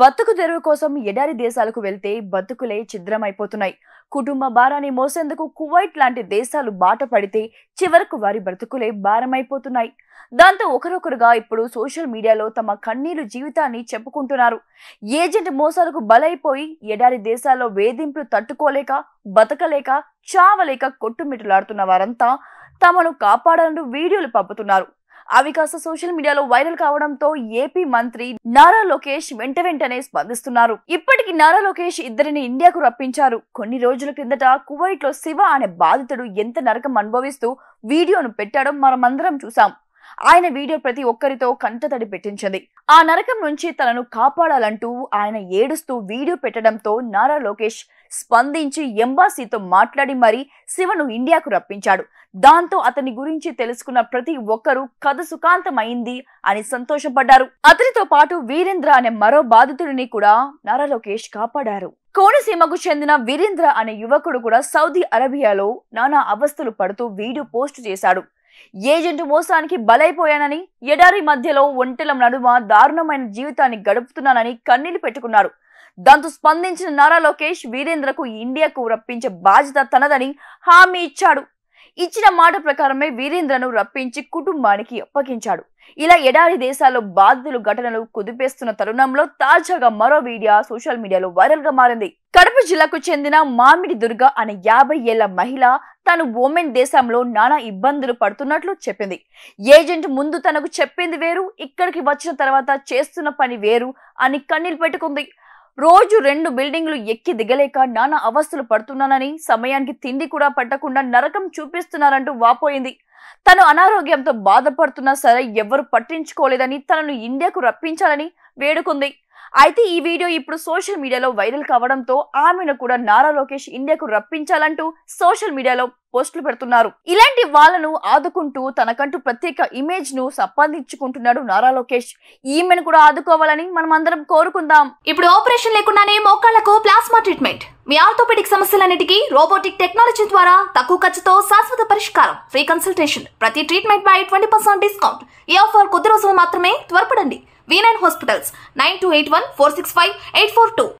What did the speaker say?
బతుకు తెరువు కోసం ఎడారి దేశాలకు వెళ్తే బతుకులే ఛిద్రమైపోతున్నాయి కుటుంబ భారాన్ని మోసేందుకు కువైట్ లాంటి దేశాలు బాట పడితే చివరకు వారి బ్రతుకులే భారమైపోతున్నాయి దాంతో ఒకరొకరుగా ఇప్పుడు సోషల్ మీడియాలో తమ కన్నీరు జీవితాన్ని చెప్పుకుంటున్నారు ఏజెంట్ మోసాలకు బలైపోయి ఎడారి దేశాల్లో వేధింపులు తట్టుకోలేక బతకలేక చావలేక కొట్టుమిట్టులాడుతున్న వారంతా తమను కాపాడాలంటూ వీడియోలు పంపుతున్నారు అవి కాస్త సోషల్ మీడియాలో వైరల్ కావడంతో ఏపీ మంత్రి నారా లోకేష్ వెంట వెంటనే స్పందిస్తున్నారు ఇప్పటికి నారా లోకేష్ ఇద్దరిని ఇండియాకు రప్పించారు కొన్ని రోజుల కిందట కువైట్ లో శివ అనే బాధితుడు ఎంత నరకం అనుభవిస్తూ వీడియోను పెట్టాడో మనమందరం చూసాం ఆయన వీడియో ప్రతి ఒక్కరితో కంటతడి పెట్టించింది ఆ నరకం నుంచి తనను కాపాడాలంటూ ఆయన ఏడుస్తూ వీడియో పెట్టడంతో నారా లోకేష్ స్పందించి ఎంబాసీతో మాట్లాడి మరీ శివను ఇండియాకు రప్పించాడు దాంతో అతని గురించి తెలుసుకున్న ప్రతి ఒక్కరూ కథ సుఖాంతమైంది అని సంతోషపడ్డారు అతనితో పాటు వీరేంద్ర అనే మరో బాధితుడిని కూడా నారా లోకేష్ కాపాడారు కోనసీమకు చెందిన వీరేంద్ర అనే యువకుడు కూడా సౌదీ అరేబియాలో నానా అవస్థలు పడుతూ వీడియో పోస్ట్ చేశాడు ఏజెంట్ మోసానికి బలైపోయానని ఎడారి మధ్యలో ఒంటెల నడుమ దారుణమైన జీవితాన్ని గడుపుతున్నానని కన్నీళ్లు పెట్టుకున్నారు దాంతో స్పందించిన నారా లోకేష్ వీరేంద్రకు ఇండియాకు రప్పించే బాధ్యత తనదని హామీ ఇచ్చాడు ఇచ్చిన మాట ప్రకారమే వీరేంద్రను రప్పించి కుటుంబానికి అప్పగించాడు ఇలా ఎడారి దేశాల్లో బాధితులు ఘటనలు కుదిపేస్తున్న తరుణంలో తాజాగా మరో వీడియో సోషల్ మీడియాలో వైరల్ గా మారింది కడప జిల్లాకు చెందిన మామిడి దుర్గ అనే యాభై ఏళ్ల మహిళ తను ఓమెన్ దేశంలో నానా ఇబ్బందులు పడుతున్నట్లు చెప్పింది ఏజెంట్ ముందు తనకు చెప్పింది వేరు ఇక్కడికి వచ్చిన తర్వాత చేస్తున్న పని వేరు అని కన్నీళ్ళు పెట్టుకుంది రోజు రెండు బిల్డింగ్లు ఎక్కి దిగలేక నానా అవస్థలు పడుతున్నానని సమయానికి తిండి కూడా పట్టకుండా నరకం చూపిస్తున్నారంటూ వాపోయింది తను అనారోగ్యంతో బాధపడుతున్నా సరే ఎవరు పట్టించుకోలేదని తనను ఇండియాకు రప్పించాలని వేడుకుంది అయితే ఈ వీడియో ఇప్పుడు సోషల్ మీడియాలో వైరల్ కావడంతో ఆమెను కూడా నారా లోకేష్ ఇండియాకు రప్పించాలంటూ సోషల్ మీడియాలో పోస్టులు పెడుతున్నారు ఇలాంటి వాళ్ళను ఆదుకుంటూ తనకంటూ ప్రత్యేక ఇమేజ్ ను సంపాదించుకుంటున్నాడు నారా లోకేష్ ఈమెను కూడా ఆదుకోవాలని మనం అందరం కోరుకుందాం ఇప్పుడు ఆపరేషన్ లేకుండానే మోకాళ్లకు ప్లాస్మా ట్రీట్మెంట్ మీ ఆర్థోపెడిక్ సమస్యలన్నిటికీ రోబోటిక్ టెక్నాలజీ ద్వారా తక్కువ ఖర్చుతో శాశ్వత పరిష్కారం ఫ్రీ కన్సల్టేషన్ ప్రతి ట్రీట్మెంట్ బై ట్వంటీ పర్సెంట్ డిస్కౌంట్ ఈ ఆఫర్ కొద్ది రోజులు మాత్రమే త్వరపడండి V9 Hospitals 9281 465 842.